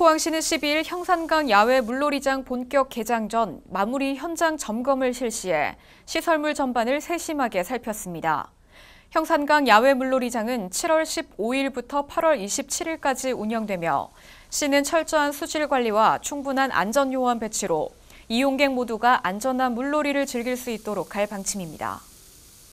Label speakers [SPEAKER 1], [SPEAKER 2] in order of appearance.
[SPEAKER 1] 포항시는 12일 형산강 야외 물놀이장 본격 개장 전 마무리 현장 점검을 실시해 시설물 전반을 세심하게 살폈습니다. 형산강 야외 물놀이장은 7월 15일부터 8월 27일까지 운영되며 시는 철저한 수질 관리와 충분한 안전요원 배치로 이용객 모두가 안전한 물놀이를 즐길 수 있도록 할 방침입니다.